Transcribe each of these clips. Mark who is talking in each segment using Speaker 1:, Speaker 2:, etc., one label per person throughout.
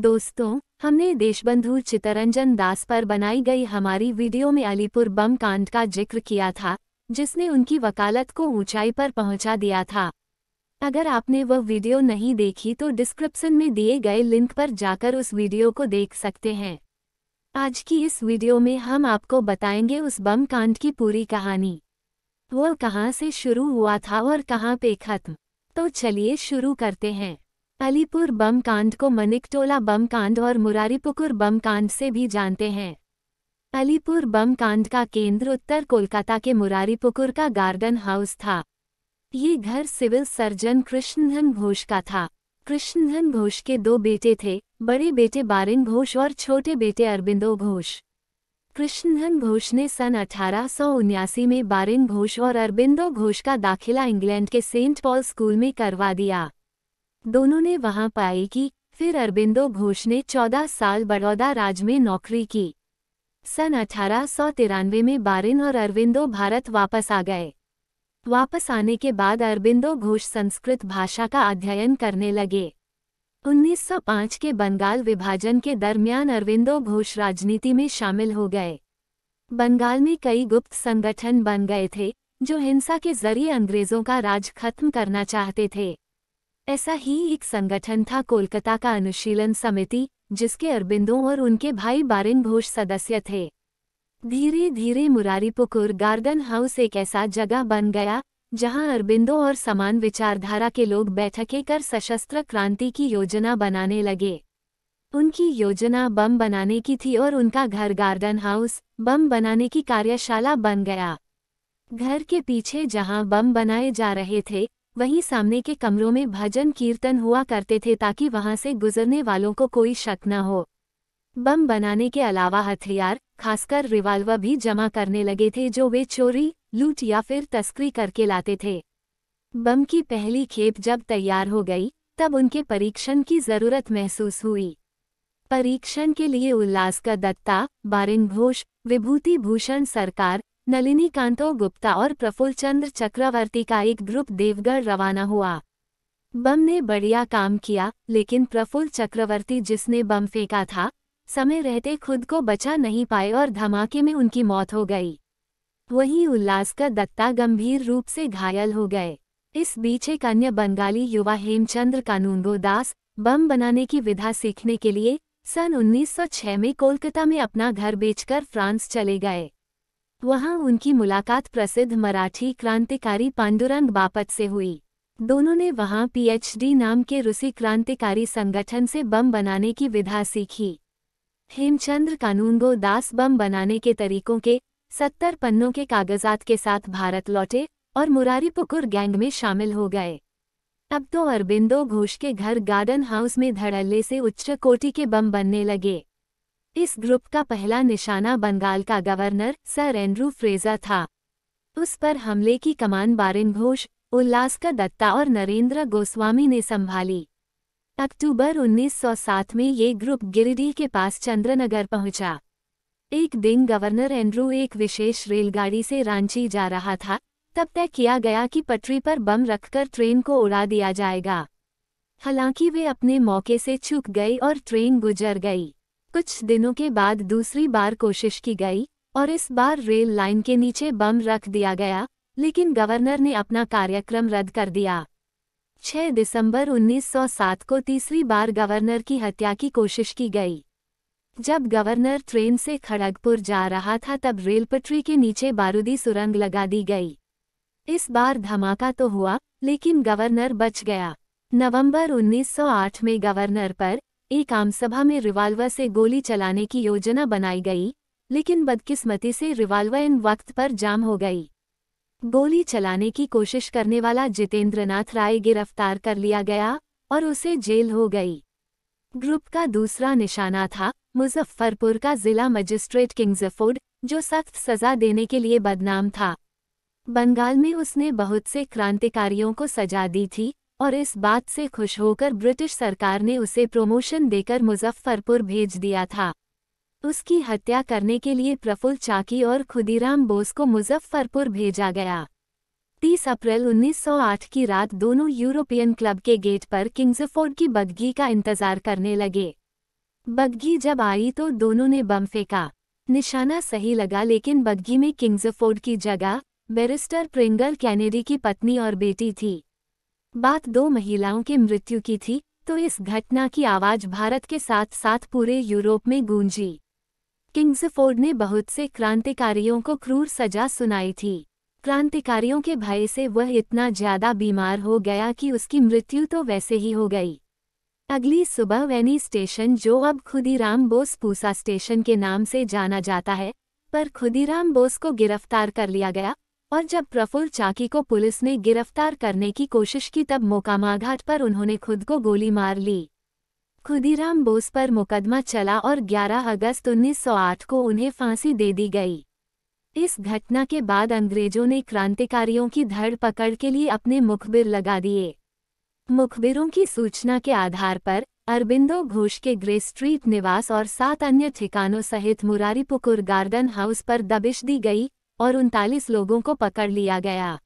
Speaker 1: दोस्तों हमने देशबंधु चितरंजन दास पर बनाई गई हमारी वीडियो में अलीपुर बम कांड का जिक्र किया था जिसने उनकी वकालत को ऊंचाई पर पहुंचा दिया था अगर आपने वह वीडियो नहीं देखी तो डिस्क्रिप्शन में दिए गए लिंक पर जाकर उस वीडियो को देख सकते हैं आज की इस वीडियो में हम आपको बताएंगे उस बम कांड की पूरी कहानी वह कहाँ से शुरू हुआ था और कहाँ पे खत्म तो चलिए शुरू करते हैं अलीपुर बम कांड को मनिकटोला बम कांड और मुरारीपुकुर बम कांड से भी जानते हैं अलीपुर बम कांड का केंद्र उत्तर कोलकाता के मुरारीपुकुर का गार्डन हाउस था ये घर सिविल सर्जन कृष्णधन घोष का था कृष्णधन घोष के दो बेटे थे बड़े बेटे बारिन घोष और छोटे बेटे अरबिंदो घोष कृष्णधन घोष ने सन अठारह में बारिन घोष और अरबिंदो घोष का दाखिला इंग्लैंड के सेंट पॉल स्कूल में करवा दिया दोनों ने वहां पाई की फिर अरबिंदो घोष ने 14 साल बड़ौदा राज में नौकरी की सन अठारह में बारिन और अरविंदो भारत वापस आ गए वापस आने के बाद अरबिंदो घोष संस्कृत भाषा का अध्ययन करने लगे 1905 के बंगाल विभाजन के दरमियान अरविंदो घोष राजनीति में शामिल हो गए बंगाल में कई गुप्त संगठन बन गए थे जो हिंसा के जरिए अंग्रेजों का राज खत्म करना चाहते थे ऐसा ही एक संगठन था कोलकाता का अनुशीलन समिति जिसके अरबिंदों और उनके भाई बारिन घोष सदस्य थे धीरे धीरे मुरारी पुकुर गार्डन हाउस एक ऐसा जगह बन गया जहां अरबिंदो और समान विचारधारा के लोग बैठकें कर सशस्त्र क्रांति की योजना बनाने लगे उनकी योजना बम बनाने की थी और उनका घर गार्डन हाउस बम बनाने की कार्यशाला बन गया घर के पीछे जहां बम बनाए जा रहे थे वहीं सामने के कमरों में भजन कीर्तन हुआ करते थे ताकि वहां से गुजरने वालों को कोई शक न हो बम बनाने के अलावा हथियार खासकर रिवाल्वर भी जमा करने लगे थे जो वे चोरी लूट या फिर तस्करी करके लाते थे बम की पहली खेप जब तैयार हो गई तब उनके परीक्षण की जरूरत महसूस हुई परीक्षण के लिए उल्लास का दत्ता बारिन घोष विभूति भूषण सरकार नलिनी कांतो गुप्ता और प्रफुल्ल चंद्र चक्रवर्ती का एक ग्रुप देवगढ़ रवाना हुआ बम ने बढ़िया काम किया लेकिन प्रफुल्ल चक्रवर्ती जिसने बम फेंका था समय रहते खुद को बचा नहीं पाए और धमाके में उनकी मौत हो गई वहीं उल्लासकर दत्ता गंभीर रूप से घायल हो गए इस बीच एक अन्य बंगाली युवा हेमचंद्र कानूनगो दास बम बनाने की विधा सीखने के लिए सन 1906 में कोलकाता में अपना घर बेचकर फ्रांस चले गए वहां उनकी मुलाकात प्रसिद्ध मराठी क्रांतिकारी पांडुरंग बापट से हुई दोनों ने वहां पीएचडी नाम के रूसी क्रांतिकारी संगठन से बम बनाने की विधा सीखी हेमचंद्र कानूनगो दास बम बनाने के तरीकों के सत्तर पन्नों के कागजात के साथ भारत लौटे और मुरारी पुकुर गैंग में शामिल हो गए अब तो अरबिंदो घोष के घर गार्डन हाउस में धड़ल्ले से उच्च कोटि के बम बनने लगे इस ग्रुप का पहला निशाना बंगाल का गवर्नर सर एंड्रू फ्रेजर था उस पर हमले की कमान बारिन घोष उल्लासकर दत्ता और नरेंद्र गोस्वामी ने संभाली अक्टूबर 1907 में ये ग्रुप गिरिडीह के पास चंद्रनगर पहुंचा एक दिन गवर्नर एंड्रू एक विशेष रेलगाड़ी से रांची जा रहा था तब तय किया गया कि पटरी पर बम रखकर ट्रेन को उड़ा दिया जाएगा हालांकि वे अपने मौके से चूक गए और ट्रेन गुजर गई कुछ दिनों के बाद दूसरी बार कोशिश की गई और इस बार रेल लाइन के नीचे बम रख दिया गया लेकिन गवर्नर ने अपना कार्यक्रम रद्द कर दिया 6 दिसंबर 1907 को तीसरी बार गवर्नर की हत्या की कोशिश की गई जब गवर्नर ट्रेन से खड़गपुर जा रहा था तब रेल पटरी के नीचे बारूदी सुरंग लगा दी गई इस बार धमाका तो हुआ लेकिन गवर्नर बच गया नवंबर 1908 में गवर्नर पर एक आमसभा में रिवाल्वर से गोली चलाने की योजना बनाई गई लेकिन बदकिस्मती से रिवाल्वर इन वक्त पर जाम हो गई गोली चलाने की कोशिश करने वाला जितेंद्रनाथ राय गिरफ्तार कर लिया गया और उसे जेल हो गई ग्रुप का दूसरा निशाना था मुजफ्फरपुर का जिला मजिस्ट्रेट किंग्जफोर्ड जो सख्त सजा देने के लिए बदनाम था बंगाल में उसने बहुत से क्रांतिकारियों को सजा दी थी और इस बात से खुश होकर ब्रिटिश सरकार ने उसे प्रमोशन देकर मुजफ्फरपुर भेज दिया था उसकी हत्या करने के लिए प्रफुल्ल चाकी और खुदीराम बोस को मुजफ्फरपुर भेजा गया 30 अप्रैल 1908 की रात दोनों यूरोपियन क्लब के गेट पर किंग्सफोर्ड की बग्घी का इंतजार करने लगे बग्घी जब आई तो दोनों ने बम फेंका निशाना सही लगा लेकिन बग्घी में किंग्सफोर्ड की जगह बैरिस्टर प्रिंगल कैनेडी की पत्नी और बेटी थी बात दो महिलाओं की मृत्यु की थी तो इस घटना की आवाज़ भारत के साथ साथ पूरे यूरोप में गूंजी किंग्सफोर्ड ने बहुत से क्रांतिकारियों को क्रूर सजा सुनाई थी क्रांतिकारियों के भय से वह इतना ज्यादा बीमार हो गया कि उसकी मृत्यु तो वैसे ही हो गई अगली सुबह वैनी स्टेशन जो अब खुदीराम बोस पूसा स्टेशन के नाम से जाना जाता है पर खुदीराम बोस को गिरफ्तार कर लिया गया और जब प्रफुल्ल चाकी को पुलिस ने गिरफ्तार करने की कोशिश की तब मोकामाघाट पर उन्होंने खुद को गोली मार ली खुदीराम बोस पर मुकदमा चला और 11 अगस्त 1908 को उन्हें फांसी दे दी गई इस घटना के बाद अंग्रेजों ने क्रांतिकारियों की धड़ पकड़ के लिए अपने मुखबिर लगा दिए मुखबिरों की सूचना के आधार पर अरबिंदो घोष के ग्रे स्ट्रीट निवास और सात अन्य ठिकानों सहित मुरारीपुकुर गार्डन हाउस पर दबिश दी गई और उनतालीस लोगों को पकड़ लिया गया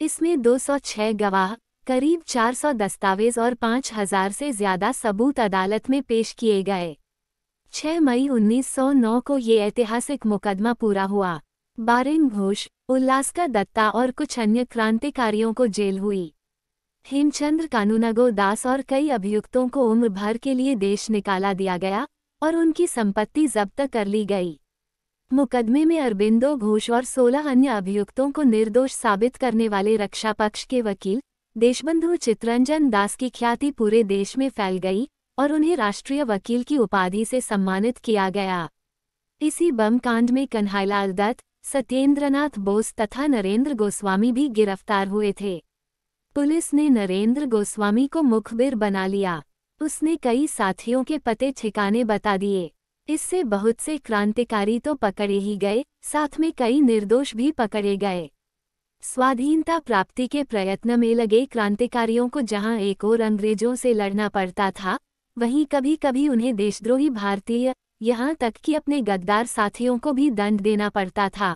Speaker 1: इसमें 206 गवाह करीब 400 दस्तावेज और 5000 से ज्यादा सबूत अदालत में पेश किए गए 6 मई 1909 को ये ऐतिहासिक मुकदमा पूरा हुआ बारिंग घोष का दत्ता और कुछ अन्य क्रांतिकारियों को जेल हुई हेमचंद्र कानूनगो दास और कई अभियुक्तों को उम्र भर के लिए देश निकाला दिया गया और उनकी संपत्ति जब्त कर ली गई मुकदमे में अरबिंदो घोष और सोलह अन्य अभियुक्तों को निर्दोष साबित करने वाले रक्षा पक्ष के वकील देशबंधु चित्रंजन दास की ख्याति पूरे देश में फैल गई और उन्हें राष्ट्रीय वकील की उपाधि से सम्मानित किया गया इसी बम कांड में कन्हैलाल दत्त सत्येंद्रनाथ बोस तथा नरेंद्र गोस्वामी भी गिरफ्तार हुए थे पुलिस ने नरेंद्र गोस्वामी को मुखबिर बना लिया उसने कई साथियों के पते ठिकाने बता दिए इससे बहुत से क्रांतिकारी तो पकड़े ही गए साथ में कई निर्दोष भी पकड़े गए स्वाधीनता प्राप्ति के प्रयत्न में लगे क्रांतिकारियों को जहां एक ओर अंग्रेजों से लड़ना पड़ता था वहीं कभी कभी उन्हें देशद्रोही भारतीय यहाँ तक कि अपने गद्दार साथियों को भी दंड देना पड़ता था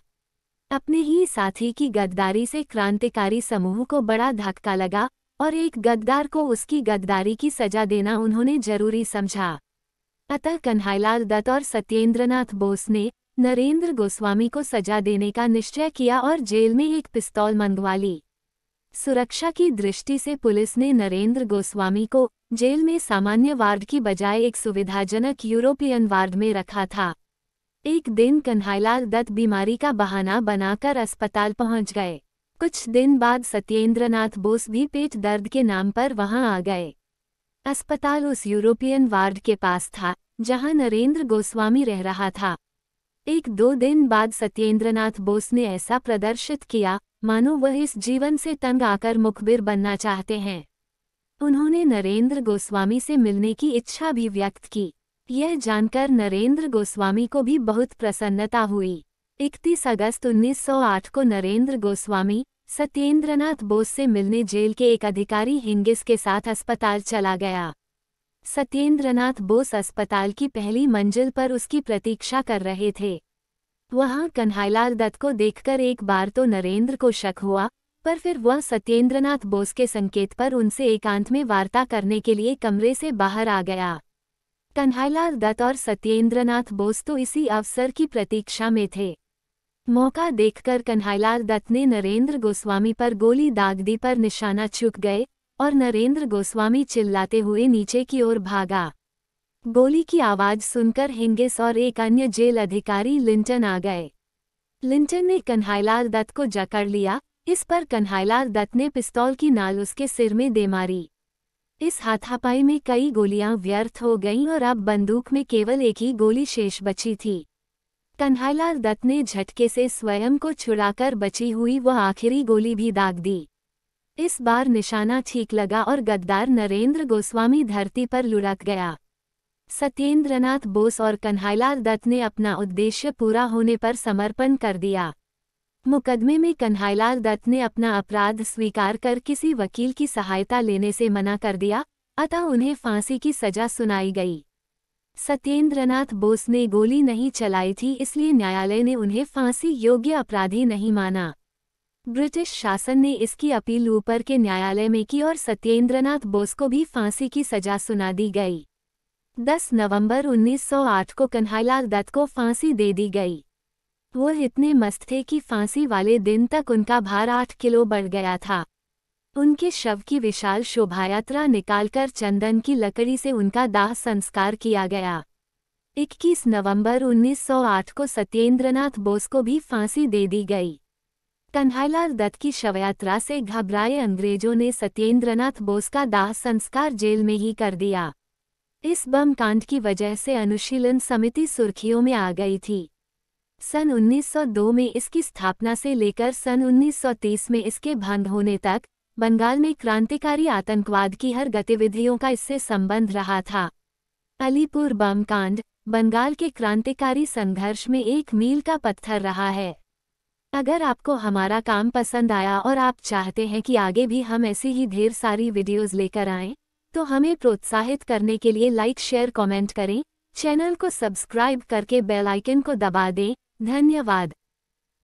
Speaker 1: अपने ही साथी की गद्दारी से क्रांतिकारी समूह को बड़ा धक्का लगा और एक गद्दार को उसकी गद्दारी की सजा देना उन्होंने जरूरी समझा अतः कन्हैलाल दत्त और सत्येंद्रनाथ बोस ने नरेंद्र गोस्वामी को सजा देने का निश्चय किया और जेल में एक पिस्तौल मंगवा ली सुरक्षा की दृष्टि से पुलिस ने नरेंद्र गोस्वामी को जेल में सामान्य वार्ड की बजाय एक सुविधाजनक यूरोपियन वार्ड में रखा था एक दिन कन्हैलाल दत्त बीमारी का बहाना बनाकर अस्पताल पहुंच गए कुछ दिन बाद सत्येंद्रनाथ बोस भी पेट दर्द के नाम पर वहां आ गए अस्पताल उस यूरोपियन वार्ड के पास था जहां नरेंद्र गोस्वामी रह रहा था एक दो दिन बाद सत्येंद्रनाथ बोस ने ऐसा प्रदर्शित किया मानो वह इस जीवन से तंग आकर मुखबिर बनना चाहते हैं उन्होंने नरेंद्र गोस्वामी से मिलने की इच्छा भी व्यक्त की यह जानकर नरेंद्र गोस्वामी को भी बहुत प्रसन्नता हुई इकतीस अगस्त 1908 को नरेंद्र गोस्वामी सत्येंद्रनाथ बोस से मिलने जेल के एक अधिकारी हिंगिस के साथ अस्पताल चला गया सत्येंद्रनाथ बोस अस्पताल की पहली मंजिल पर उसकी प्रतीक्षा कर रहे थे वहां कन्हाईलाल दत्त को देखकर एक बार तो नरेंद्र को शक हुआ पर फिर वह सत्येंद्रनाथ बोस के संकेत पर उनसे एकांत में वार्ता करने के लिए कमरे से बाहर आ गया कन्हाईलाल दत्त और सत्येंद्रनाथ बोस तो इसी अवसर की प्रतीक्षा में थे मौका देखकर कन्हाईलाल दत्त ने नरेंद्र गोस्वामी पर गोली दाग दी पर निशाना चुक गए और नरेंद्र गोस्वामी चिल्लाते हुए नीचे की ओर भागा गोली की आवाज सुनकर हिंगिस और एक अन्य जेल अधिकारी लिंटन आ गए लिंटन ने कन्हाईलाल दत्त को जकड़ लिया इस पर कन्हाईलाल दत्त ने पिस्तौल की नाल उसके सिर में दे मारी इस हाथापाई में कई गोलियां व्यर्थ हो गईं और अब बंदूक में केवल एक ही गोली शेष बची थी कन्हाईलाल दत्त ने झटके से स्वयं को छुड़ाकर बची हुई वह आखिरी गोली भी दाग दी इस बार निशाना ठीक लगा और गद्दार नरेंद्र गोस्वामी धरती पर लुढ़क गया सत्येंद्रनाथ बोस और कन्हैयालाल दत्त ने अपना उद्देश्य पूरा होने पर समर्पण कर दिया मुकदमे में कन्हैयालाल दत्त ने अपना अपराध स्वीकार कर किसी वकील की सहायता लेने से मना कर दिया अतः उन्हें फांसी की सजा सुनाई गई सत्येंद्रनाथ बोस ने गोली नहीं चलाई थी इसलिए न्यायालय ने उन्हें फांसी योग्य अपराधी नहीं माना ब्रिटिश शासन ने इसकी अपील ऊपर के न्यायालय में की और सत्येंद्रनाथ बोस को भी फांसी की सजा सुना दी गई 10 नवंबर 1908 को कन्हैयालाल दत्त को फांसी दे दी गई वो इतने मस्त थे कि फांसी वाले दिन तक उनका भार आठ किलो बढ़ गया था उनके शव की विशाल शोभायात्रा निकालकर चंदन की लकड़ी से उनका दाह संस्कार किया गया 21 नवंबर 1908 को सत्येंद्रनाथ बोस को भी फांसी दे दी गई कन्हैलाल दत्त की शवयात्रा से घबराए अंग्रेजों ने सत्येंद्रनाथ बोस का दाह संस्कार जेल में ही कर दिया इस बम कांड की वजह से अनुशीलन समिति सुर्खियों में आ गई थी सन 1902 में इसकी स्थापना से लेकर सन 1930 में इसके भंग होने तक बंगाल में क्रांतिकारी आतंकवाद की हर गतिविधियों का इससे संबंध रहा था अलीपुर बम कांड बंगाल के क्रांतिकारी संघर्ष में एक मील का पत्थर रहा है अगर आपको हमारा काम पसंद आया और आप चाहते हैं कि आगे भी हम ऐसी ही ढेर सारी वीडियोस लेकर आएं, तो हमें प्रोत्साहित करने के लिए लाइक शेयर कमेंट करें चैनल को सब्सक्राइब करके बेल आइकन को दबा दें धन्यवाद